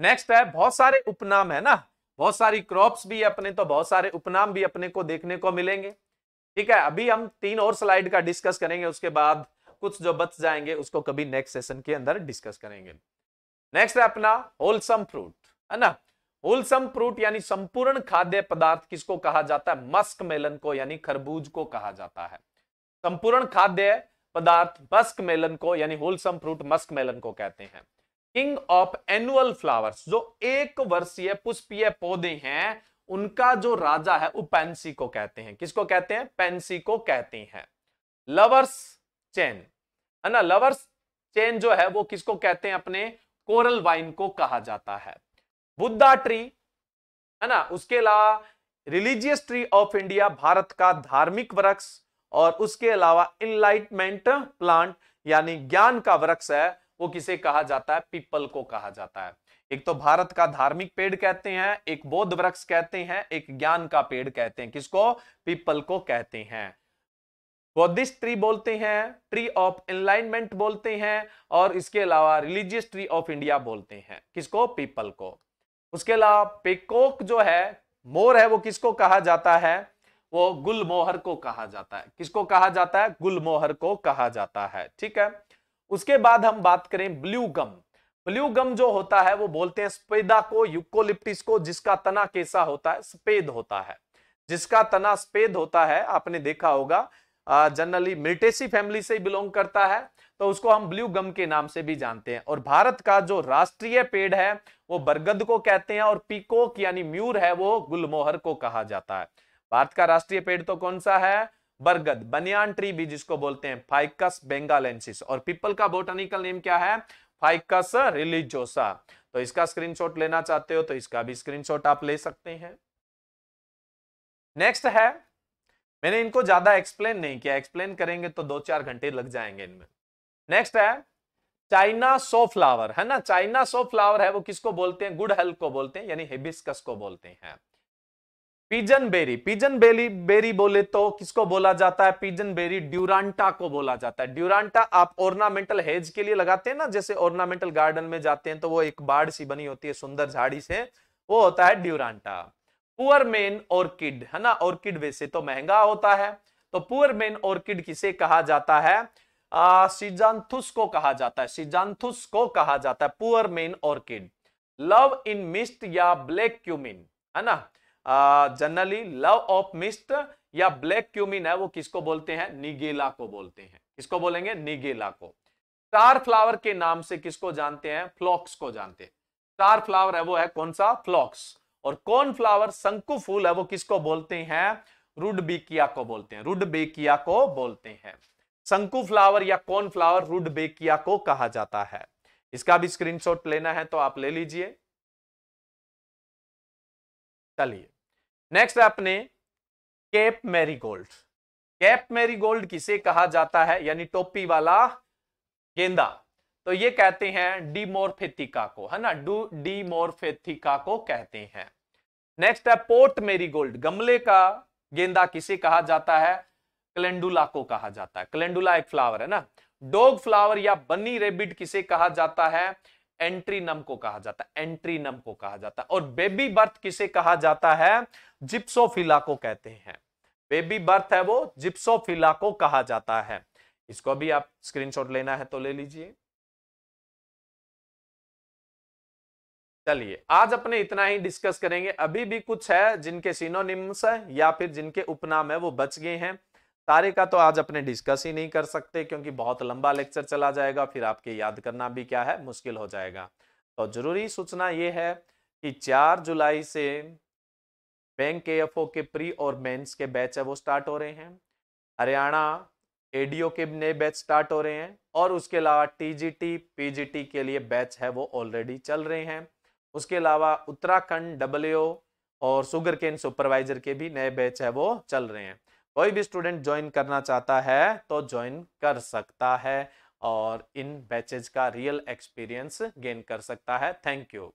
नेक्स्ट है बहुत सारे उपनाम है ना बहुत सारी क्रॉप्स भी अपने तो बहुत सारे उपनाम भी अपने को देखने को मिलेंगे ठीक है अभी हम तीन और स्लाइड का डिस्कस करेंगे उसके बाद कुछ जो बच जाएंगे उसको कभी नेक्स्ट सेशन के अंदर डिस्कस करेंगे नेक्स्ट है अपना होलसम फ्रूट है ना होलसम फ्रूट यानी संपूर्ण खाद्य पदार्थ किसको कहा जाता है मस्क मेलन को यानी खरबूज को कहा जाता है संपूर्ण खाद्य पदार्थ मस्क मेलन को यानी होलसम फ्रूट मस्क मेलन को कहते हैं किंग ऑफ एनुअल फ्लावर्स जो एक वर्षीय पुष्पीय पौधे हैं उनका जो राजा है वो पेंसी को कहते हैं किसको कहते हैं पेंसी को कहते हैं लवर्स चेन है ना लवर्स चेन जो है वो किसको कहते हैं अपने कोरल वाइन को कहा जाता है बुद्धा ट्री है ना उसके अलावा रिलीजियस ट्री ऑफ इंडिया भारत का धार्मिक वृक्ष और उसके अलावा इनलाइटमेंट प्लांट यानी ज्ञान का वृक्ष है वो किसे कहा जाता है पीपल को कहा जाता है एक तो भारत का धार्मिक पेड़ कहते हैं एक बौद्ध वृक्ष कहते हैं एक ज्ञान का पेड़ कहते हैं किसको पीपल को कहते हैं बौद्धिस्ट ट्री बोलते हैं ट्री ऑफ एनलाइनमेंट बोलते हैं और इसके अलावा रिलीजियस ट्री ऑफ इंडिया बोलते हैं किसको पीपल को उसके अलावा पेकोक जो है मोर है वो किसको कहा जाता है वो गुलमोहर को कहा जाता है किसको कहा जाता है गुलमोहर को कहा जाता है ठीक है उसके बाद हम बात करें ब्लू गम ब्लू गम जो होता है वो बोलते हैं स्पेदा को यूकोलिप्टिस को जिसका तना कैसा होता है स्पेद होता है जिसका तना स्पेद होता है आपने देखा होगा जनरली मिल्टेसी फैमिली से बिलोंग करता है तो उसको हम ब्लू गम के नाम से भी जानते हैं और भारत का जो राष्ट्रीय पेड़ है वो बरगद को कहते हैं और पीकोक यानी म्यूर है वो गुलमोहर को कहा जाता है भारत का राष्ट्रीय पेड़ तो कौन सा है बरगद बनियान ट्री भी जिसको बोलते हैं फाइकस बेंगालेंसिस और पीपल का बोटानिकल नेम क्या है फाइकस रिलीजोसा तो इसका स्क्रीनशॉट लेना चाहते हो तो इसका भी स्क्रीनशॉट आप ले सकते हैं नेक्स्ट है मैंने इनको ज्यादा एक्सप्लेन नहीं किया एक्सप्लेन करेंगे तो दो चार घंटे लग जाएंगे इनमें नेक्स्ट है चाइना सो फ्लावर है ना चाइना सो फ्लावर है वो किसको बोलते हैं गुड हेल्थ को बोलते हैं यानी हिबिस्कस को बोलते हैं pigeon berry pigeon berry berry बोले तो किसको बोला जाता है पिजन बेरी ड्यूरांटा को बोला जाता है ड्यूरांटा आप ऑर्नामेंटल हेज के लिए लगाते हैं ना जैसे ऑर्नामेंटल गार्डन में जाते हैं तो वो एक बाढ़ सी बनी होती है सुंदर झाड़ी से वो होता है ड्यूरांटा पुअर मेन ऑर्किड है ना ऑर्किड वैसे तो महंगा होता है तो पुअर मेन ऑर्किड किसे कहा जाता है सीजांथुस को कहा जाता है सीजांथुस को कहा जाता है poor man orchid love in mist या ब्लैक क्यूमिन है ना जनरली लव ऑफ मिस्ट या ब्लैक क्यूमिन है वो किसको बोलते हैं निगेला को बोलते हैं किसको बोलेंगे निगेला को स्टार फ्लावर के नाम से किसको जानते हैं फ्लॉक्स को जानते हैं स्टार फ्लावर है वो है कौन सा फ्लॉक्स और कौन फ्लावर शंकु फूल है वो किसको बोलते हैं रुडबेकिया को बोलते हैं रुडबेकिया को बोलते हैं शंकु फ्लावर या कॉर्न फ्लावर रूड बेकिया को कहा जाता है इसका भी स्क्रीनशॉट लेना है तो आप ले लीजिए चलिए नेक्स्ट है अपने केप मैरीगोल्ड कैप मैरीगोल्ड किसे कहा जाता है यानी टोपी वाला गेंदा तो ये कहते हैं डीमोरफेथिका को है ना डू डीमोरफेथिका को कहते हैं नेक्स्ट है पोर्ट मेरीगोल्ड गमले का गेंदा किसे कहा जाता है कलेंडुला को कहा जाता है कलेंडुला एक फ्लावर है ना डॉग फ्लावर या बनी रेबिड किसे कहा जाता है एंट्री नम को कहा जाता है एंट्री नम को कहा जाता है और बेबी बर्थ किसे कहा जाता है जिप्सोफिला को कहते हैं बेबी बर्थ है वो जिप्सोफिला को कहा जाता है इसको भी आप स्क्रीनशॉट लेना है तो ले लीजिए चलिए आज अपने इतना ही डिस्कस करेंगे अभी भी कुछ है जिनके सिनोनिम्स है या फिर जिनके उपनाम है वो बच गए हैं सारे का तो आज अपने डिस्कस ही नहीं कर सकते क्योंकि बहुत लंबा लेक्चर चला जाएगा फिर आपके याद करना भी क्या है मुश्किल हो जाएगा तो जरूरी सूचना ये है कि 4 जुलाई से बैंक के एफ के प्री और मेंस के बैच है वो स्टार्ट हो रहे हैं हरियाणा एडीओ के नए बैच स्टार्ट हो रहे हैं और उसके अलावा टीजीटी पीजीटी के लिए बैच है वो ऑलरेडी चल रहे हैं उसके अलावा उत्तराखंड डब्ल्यू और सुगर केन सुपरवाइजर के भी नए बैच है वो चल रहे हैं कोई भी स्टूडेंट ज्वाइन करना चाहता है तो ज्वाइन कर सकता है और इन बैचेज का रियल एक्सपीरियंस गेन कर सकता है थैंक यू